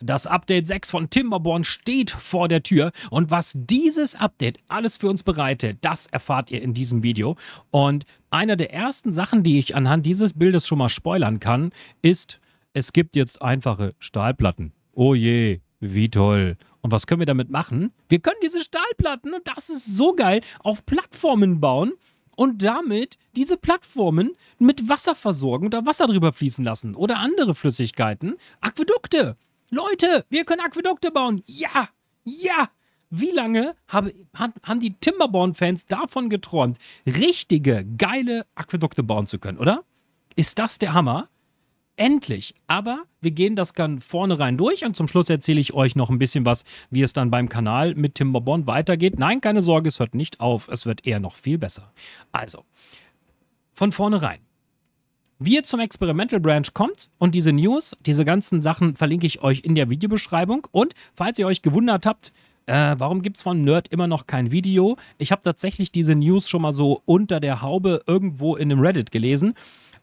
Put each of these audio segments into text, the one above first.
Das Update 6 von Timberborn steht vor der Tür und was dieses Update alles für uns bereitet, das erfahrt ihr in diesem Video. Und einer der ersten Sachen, die ich anhand dieses Bildes schon mal spoilern kann, ist, es gibt jetzt einfache Stahlplatten. Oh je, wie toll. Und was können wir damit machen? Wir können diese Stahlplatten, und das ist so geil, auf Plattformen bauen und damit diese Plattformen mit Wasser versorgen oder Wasser drüber fließen lassen oder andere Flüssigkeiten, Aquädukte. Leute, wir können Aquädukte bauen. Ja, ja. Wie lange habe, haben die Timberborn-Fans davon geträumt, richtige, geile Aquädukte bauen zu können, oder? Ist das der Hammer? Endlich. Aber wir gehen das dann vorne rein durch und zum Schluss erzähle ich euch noch ein bisschen was, wie es dann beim Kanal mit Timberborn weitergeht. Nein, keine Sorge, es hört nicht auf. Es wird eher noch viel besser. Also, von vorne rein wie ihr zum Experimental Branch kommt und diese News, diese ganzen Sachen verlinke ich euch in der Videobeschreibung. Und falls ihr euch gewundert habt, äh, warum gibt es von Nerd immer noch kein Video? Ich habe tatsächlich diese News schon mal so unter der Haube irgendwo in einem Reddit gelesen.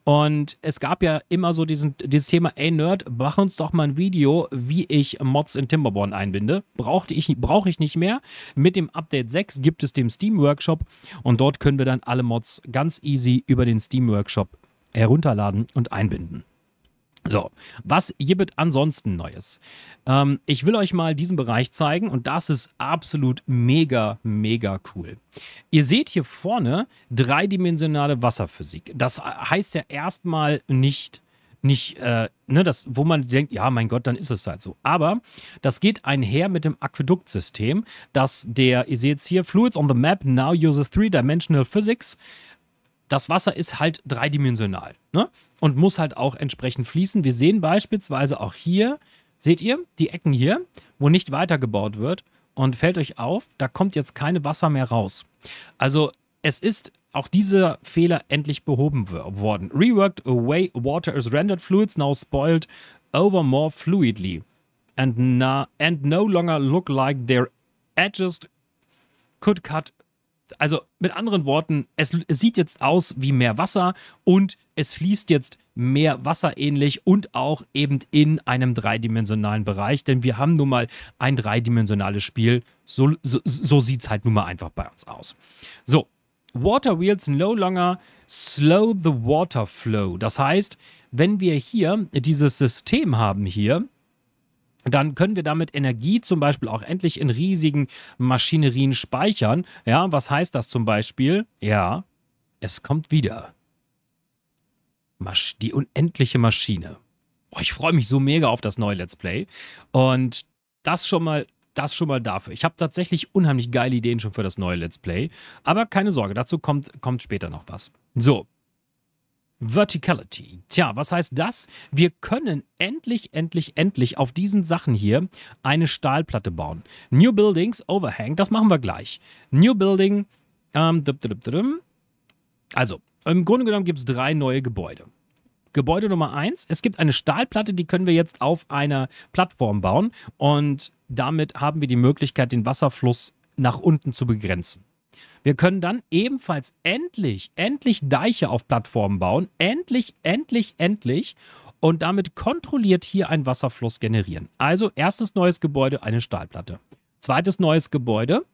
Und es gab ja immer so diesen, dieses Thema, ey Nerd, mach uns doch mal ein Video, wie ich Mods in Timberborn einbinde. Brauchte ich, brauche ich nicht mehr. Mit dem Update 6 gibt es den Steam Workshop und dort können wir dann alle Mods ganz easy über den Steam Workshop herunterladen und einbinden. So, was gibt ansonsten Neues? Ähm, ich will euch mal diesen Bereich zeigen und das ist absolut mega, mega cool. Ihr seht hier vorne dreidimensionale Wasserphysik. Das heißt ja erstmal nicht, nicht, äh, ne, das, wo man denkt, ja, mein Gott, dann ist es halt so. Aber das geht einher mit dem Aquäduktsystem, dass der, ihr seht es hier, Fluids on the Map now uses three-dimensional physics das Wasser ist halt dreidimensional ne? und muss halt auch entsprechend fließen. Wir sehen beispielsweise auch hier, seht ihr, die Ecken hier, wo nicht weitergebaut wird. Und fällt euch auf, da kommt jetzt keine Wasser mehr raus. Also es ist auch dieser Fehler endlich behoben worden. Reworked away water is rendered fluids now spoiled over more fluidly and, and no longer look like their edges could cut also mit anderen Worten, es, es sieht jetzt aus wie mehr Wasser und es fließt jetzt mehr wasserähnlich und auch eben in einem dreidimensionalen Bereich, denn wir haben nun mal ein dreidimensionales Spiel. So, so, so sieht es halt nun mal einfach bei uns aus. So, Water Wheels no longer slow the water flow. Das heißt, wenn wir hier dieses System haben hier, dann können wir damit Energie zum Beispiel auch endlich in riesigen Maschinerien speichern. Ja, was heißt das zum Beispiel? Ja, es kommt wieder. Masch die unendliche Maschine. Oh, ich freue mich so mega auf das neue Let's Play. Und das schon mal das schon mal dafür. Ich habe tatsächlich unheimlich geile Ideen schon für das neue Let's Play. Aber keine Sorge, dazu kommt, kommt später noch was. So, Verticality. Tja, was heißt das? Wir können endlich, endlich, endlich auf diesen Sachen hier eine Stahlplatte bauen. New Buildings, Overhang, das machen wir gleich. New Building, ähm, also im Grunde genommen gibt es drei neue Gebäude. Gebäude Nummer eins, es gibt eine Stahlplatte, die können wir jetzt auf einer Plattform bauen und damit haben wir die Möglichkeit, den Wasserfluss nach unten zu begrenzen. Wir können dann ebenfalls endlich, endlich Deiche auf Plattformen bauen. Endlich, endlich, endlich. Und damit kontrolliert hier einen Wasserfluss generieren. Also erstes neues Gebäude, eine Stahlplatte. Zweites neues Gebäude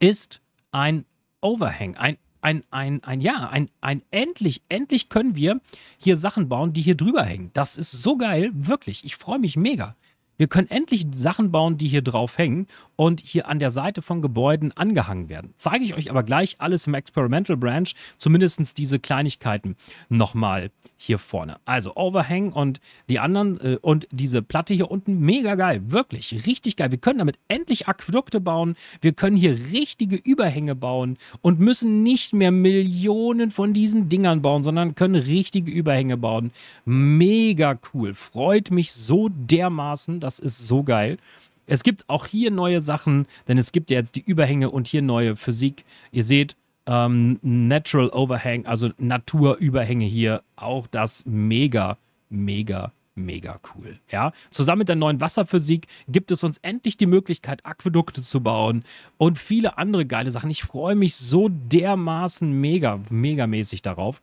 ist ein Overhang, ein ein, ein, ein, ja, ein, ein, endlich, endlich können wir hier Sachen bauen, die hier drüber hängen. Das ist so geil, wirklich. Ich freue mich mega. Wir können endlich Sachen bauen, die hier drauf hängen und hier an der Seite von Gebäuden angehangen werden. Zeige ich euch aber gleich alles im Experimental Branch, zumindest diese Kleinigkeiten nochmal hier vorne. Also Overhang und die anderen äh, und diese Platte hier unten, mega geil, wirklich, richtig geil. Wir können damit endlich Aquädukte bauen, wir können hier richtige Überhänge bauen und müssen nicht mehr Millionen von diesen Dingern bauen, sondern können richtige Überhänge bauen. Mega cool, freut mich so dermaßen, das ist so geil. Es gibt auch hier neue Sachen, denn es gibt ja jetzt die Überhänge und hier neue Physik. Ihr seht, ähm, Natural Overhang, also Naturüberhänge hier, auch das mega, mega mega cool. Ja, zusammen mit der neuen Wasserphysik gibt es uns endlich die Möglichkeit, Aquädukte zu bauen und viele andere geile Sachen. Ich freue mich so dermaßen mega, megamäßig darauf.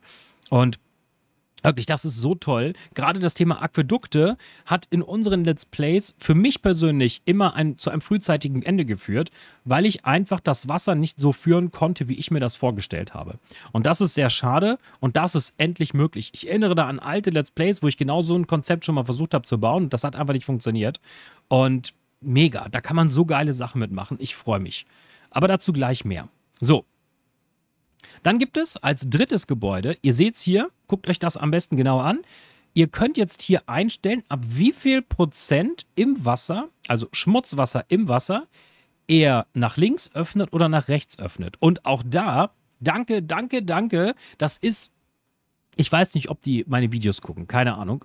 Und Wirklich, das ist so toll. Gerade das Thema Aquädukte hat in unseren Let's Plays für mich persönlich immer ein, zu einem frühzeitigen Ende geführt, weil ich einfach das Wasser nicht so führen konnte, wie ich mir das vorgestellt habe. Und das ist sehr schade und das ist endlich möglich. Ich erinnere da an alte Let's Plays, wo ich genau so ein Konzept schon mal versucht habe zu bauen das hat einfach nicht funktioniert. Und mega, da kann man so geile Sachen mitmachen. Ich freue mich. Aber dazu gleich mehr. So. Dann gibt es als drittes Gebäude, ihr seht es hier, guckt euch das am besten genau an. Ihr könnt jetzt hier einstellen, ab wie viel Prozent im Wasser, also Schmutzwasser im Wasser, er nach links öffnet oder nach rechts öffnet. Und auch da, danke, danke, danke, das ist, ich weiß nicht, ob die meine Videos gucken, keine Ahnung.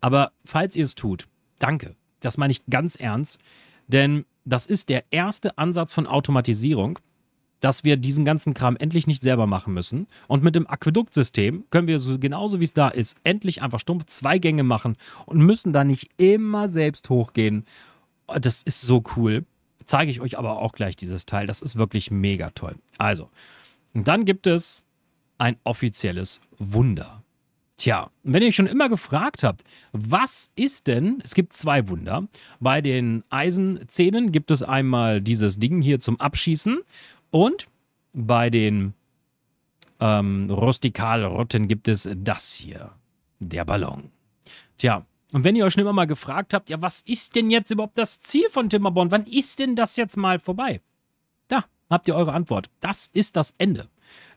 Aber falls ihr es tut, danke. Das meine ich ganz ernst, denn das ist der erste Ansatz von Automatisierung dass wir diesen ganzen Kram endlich nicht selber machen müssen. Und mit dem Aquäduktsystem können wir so genauso wie es da ist, endlich einfach stumpf zwei Gänge machen und müssen da nicht immer selbst hochgehen. Das ist so cool. Zeige ich euch aber auch gleich dieses Teil. Das ist wirklich mega toll. Also, dann gibt es ein offizielles Wunder. Tja, wenn ihr euch schon immer gefragt habt, was ist denn, es gibt zwei Wunder. Bei den Eisenzähnen gibt es einmal dieses Ding hier zum Abschießen, und bei den ähm, Rustikalrotten gibt es das hier, der Ballon. Tja, und wenn ihr euch schon immer mal gefragt habt, ja, was ist denn jetzt überhaupt das Ziel von Timberborn? Wann ist denn das jetzt mal vorbei? Da habt ihr eure Antwort. Das ist das Ende.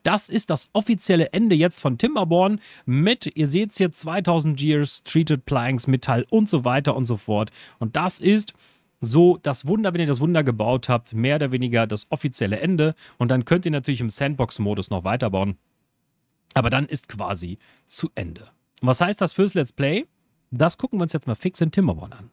Das ist das offizielle Ende jetzt von Timberborn mit, ihr seht es hier, 2000 Gears, Treated Planks, Metall und so weiter und so fort. Und das ist so das Wunder, wenn ihr das Wunder gebaut habt, mehr oder weniger das offizielle Ende. Und dann könnt ihr natürlich im Sandbox-Modus noch weiterbauen. Aber dann ist quasi zu Ende. Und was heißt das fürs Let's Play? Das gucken wir uns jetzt mal fix in Timberborn an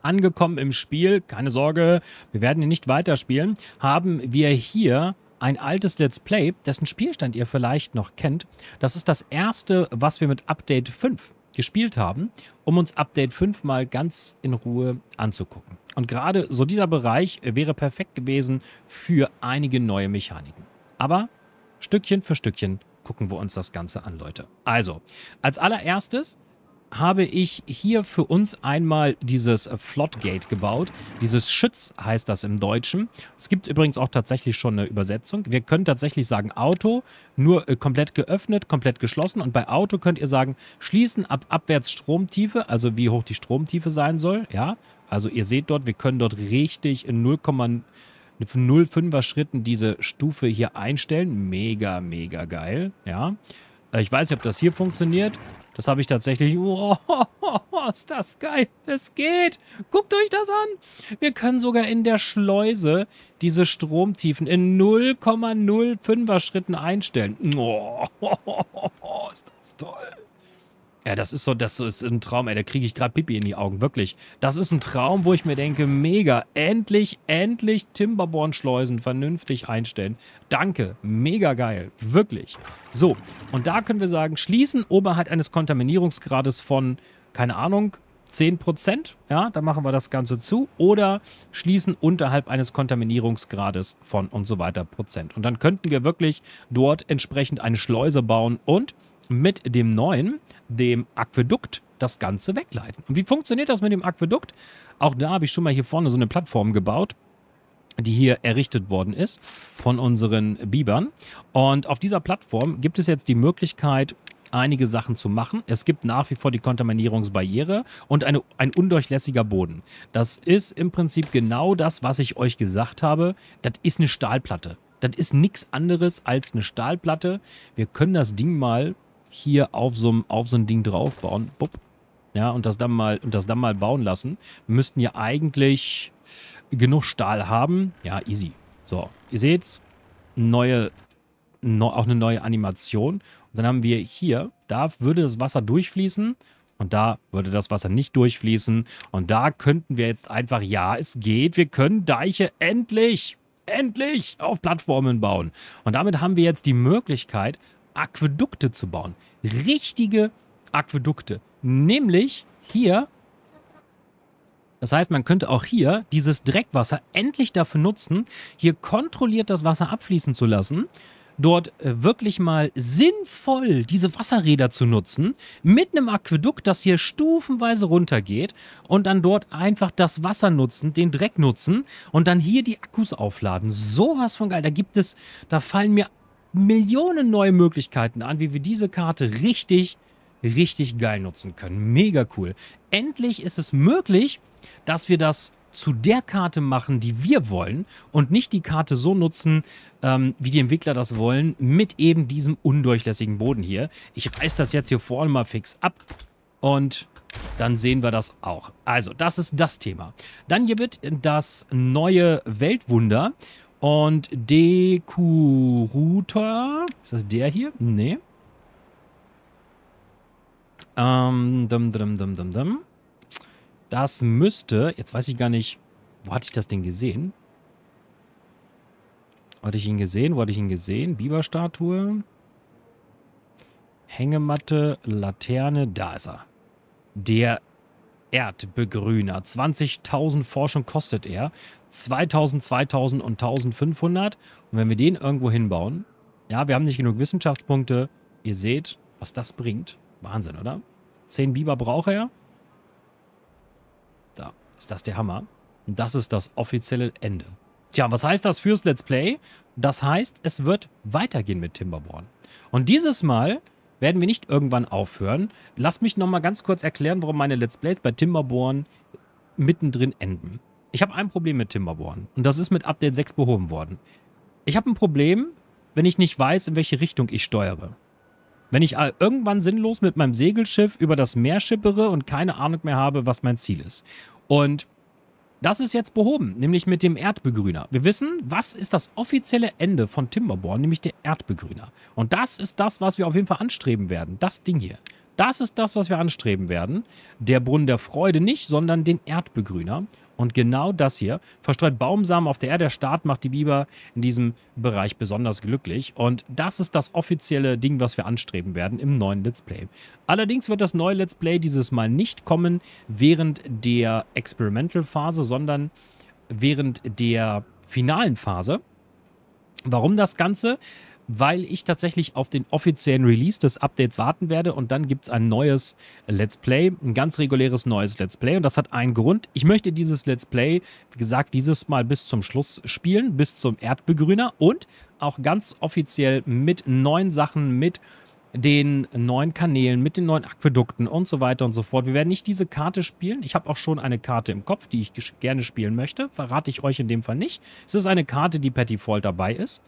angekommen im Spiel. Keine Sorge, wir werden hier nicht weiterspielen. Haben wir hier ein altes Let's Play, dessen Spielstand ihr vielleicht noch kennt. Das ist das erste, was wir mit Update 5 gespielt haben, um uns Update 5 mal ganz in Ruhe anzugucken. Und gerade so dieser Bereich wäre perfekt gewesen für einige neue Mechaniken. Aber Stückchen für Stückchen gucken wir uns das Ganze an, Leute. Also, als allererstes habe ich hier für uns einmal dieses Floodgate gebaut. Dieses Schütz heißt das im Deutschen. Es gibt übrigens auch tatsächlich schon eine Übersetzung. Wir können tatsächlich sagen Auto, nur äh, komplett geöffnet, komplett geschlossen. Und bei Auto könnt ihr sagen schließen ab abwärts Stromtiefe, also wie hoch die Stromtiefe sein soll. Ja, also ihr seht dort, wir können dort richtig in 0,05er Schritten diese Stufe hier einstellen. Mega, mega geil. Ja, äh, ich weiß nicht, ob das hier funktioniert. Das habe ich tatsächlich... Oh, ist das geil. Es geht. Guckt euch das an. Wir können sogar in der Schleuse diese Stromtiefen in 0,05er Schritten einstellen. Oh, ist das toll. Ja, das ist so, das ist ein Traum, ey, da kriege ich gerade Pipi in die Augen, wirklich. Das ist ein Traum, wo ich mir denke, mega, endlich, endlich Timberborn-Schleusen vernünftig einstellen. Danke, mega geil, wirklich. So, und da können wir sagen, schließen oberhalb eines Kontaminierungsgrades von, keine Ahnung, 10%, ja, da machen wir das Ganze zu, oder schließen unterhalb eines Kontaminierungsgrades von und so weiter Prozent. Und dann könnten wir wirklich dort entsprechend eine Schleuse bauen und mit dem neuen, dem Aquädukt, das Ganze wegleiten. Und wie funktioniert das mit dem Aquädukt? Auch da habe ich schon mal hier vorne so eine Plattform gebaut die hier errichtet worden ist von unseren Bibern. Und auf dieser Plattform gibt es jetzt die Möglichkeit, einige Sachen zu machen. Es gibt nach wie vor die Kontaminierungsbarriere und eine, ein undurchlässiger Boden. Das ist im Prinzip genau das, was ich euch gesagt habe. Das ist eine Stahlplatte. Das ist nichts anderes als eine Stahlplatte. Wir können das Ding mal hier auf so, auf so ein Ding draufbauen. Bupp. Ja, und das dann mal und das dann mal bauen lassen. Wir müssten ja eigentlich genug Stahl haben. Ja, easy. So, ihr seht's. Neue, no, auch eine neue Animation. Und dann haben wir hier, da würde das Wasser durchfließen und da würde das Wasser nicht durchfließen. Und da könnten wir jetzt einfach, ja, es geht, wir können Deiche endlich, endlich auf Plattformen bauen. Und damit haben wir jetzt die Möglichkeit, Aquädukte zu bauen. Richtige Aquädukte. Nämlich hier. Das heißt, man könnte auch hier dieses Dreckwasser endlich dafür nutzen, hier kontrolliert das Wasser abfließen zu lassen, dort äh, wirklich mal sinnvoll diese Wasserräder zu nutzen, mit einem Aquädukt, das hier stufenweise runtergeht und dann dort einfach das Wasser nutzen, den Dreck nutzen und dann hier die Akkus aufladen. Sowas von geil. Da gibt es, da fallen mir Millionen neue Möglichkeiten an, wie wir diese Karte richtig, richtig geil nutzen können. Mega cool. Endlich ist es möglich, dass wir das zu der Karte machen, die wir wollen und nicht die Karte so nutzen, ähm, wie die Entwickler das wollen, mit eben diesem undurchlässigen Boden hier. Ich reiß das jetzt hier vorne mal fix ab und dann sehen wir das auch. Also, das ist das Thema. Dann hier wird das neue Weltwunder und Dekuruta. Ist das der hier? Nee. Ähm, dum, dum, dum, dum, dum. Das müsste, jetzt weiß ich gar nicht, wo hatte ich das denn gesehen? Hatte ich ihn gesehen? Wo hatte ich ihn gesehen? Biberstatue. Hängematte, Laterne, da ist er. Der Erdbegrüner. 20.000 Forschung kostet er. 2.000, 2.000 und 1.500. Und wenn wir den irgendwo hinbauen, ja, wir haben nicht genug Wissenschaftspunkte. Ihr seht, was das bringt. Wahnsinn, oder? 10 Biber braucht er. Da, ist das der Hammer. Und das ist das offizielle Ende. Tja, was heißt das fürs Let's Play? Das heißt, es wird weitergehen mit Timberborn. Und dieses Mal werden wir nicht irgendwann aufhören. Lass mich nochmal ganz kurz erklären, warum meine Let's Plays bei Timberborn mittendrin enden. Ich habe ein Problem mit Timberborn und das ist mit Update 6 behoben worden. Ich habe ein Problem, wenn ich nicht weiß, in welche Richtung ich steuere. Wenn ich irgendwann sinnlos mit meinem Segelschiff über das Meer schippere und keine Ahnung mehr habe, was mein Ziel ist. Und das ist jetzt behoben, nämlich mit dem Erdbegrüner. Wir wissen, was ist das offizielle Ende von Timberborn, nämlich der Erdbegrüner. Und das ist das, was wir auf jeden Fall anstreben werden. Das Ding hier. Das ist das, was wir anstreben werden. Der Brunnen der Freude nicht, sondern den Erdbegrüner. Und genau das hier verstreut Baumsamen auf der Erde. Der Staat macht die Biber in diesem Bereich besonders glücklich. Und das ist das offizielle Ding, was wir anstreben werden im neuen Let's Play. Allerdings wird das neue Let's Play dieses Mal nicht kommen während der Experimental-Phase, sondern während der finalen Phase. Warum das Ganze? weil ich tatsächlich auf den offiziellen Release des Updates warten werde und dann gibt es ein neues Let's Play, ein ganz reguläres neues Let's Play und das hat einen Grund. Ich möchte dieses Let's Play, wie gesagt, dieses Mal bis zum Schluss spielen, bis zum Erdbegrüner und auch ganz offiziell mit neuen Sachen, mit den neuen Kanälen, mit den neuen Aquädukten und so weiter und so fort. Wir werden nicht diese Karte spielen. Ich habe auch schon eine Karte im Kopf, die ich gerne spielen möchte. Verrate ich euch in dem Fall nicht. Es ist eine Karte, die per Default dabei ist.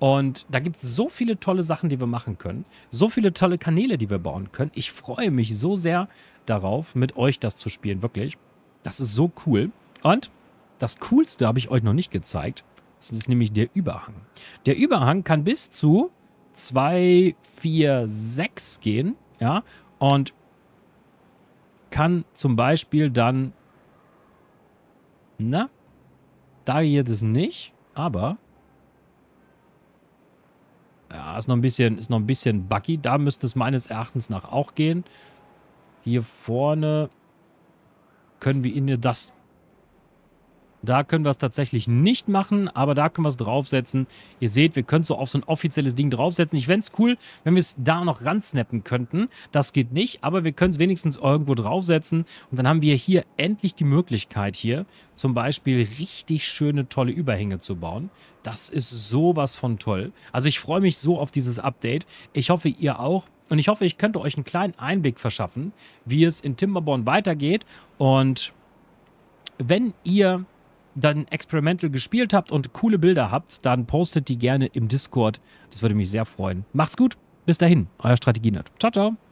Und da gibt es so viele tolle Sachen, die wir machen können. So viele tolle Kanäle, die wir bauen können. Ich freue mich so sehr darauf, mit euch das zu spielen. Wirklich. Das ist so cool. Und das Coolste habe ich euch noch nicht gezeigt. Das ist nämlich der Überhang. Der Überhang kann bis zu 2, 4, 6 gehen. Ja. Und kann zum Beispiel dann... Na? Da geht es nicht. Aber ja, ist noch ein bisschen, ist noch ein bisschen buggy. Da müsste es meines Erachtens nach auch gehen. Hier vorne können wir in das da können wir es tatsächlich nicht machen, aber da können wir es draufsetzen. Ihr seht, wir können so auf so ein offizielles Ding draufsetzen. Ich fände es cool, wenn wir es da noch ransnappen könnten. Das geht nicht, aber wir können es wenigstens irgendwo draufsetzen. Und dann haben wir hier endlich die Möglichkeit hier, zum Beispiel richtig schöne, tolle Überhänge zu bauen. Das ist sowas von toll. Also ich freue mich so auf dieses Update. Ich hoffe, ihr auch. Und ich hoffe, ich könnte euch einen kleinen Einblick verschaffen, wie es in Timberborn weitergeht. Und wenn ihr dann Experimental gespielt habt und coole Bilder habt, dann postet die gerne im Discord. Das würde mich sehr freuen. Macht's gut, bis dahin, euer Strategienerd. Ciao, ciao.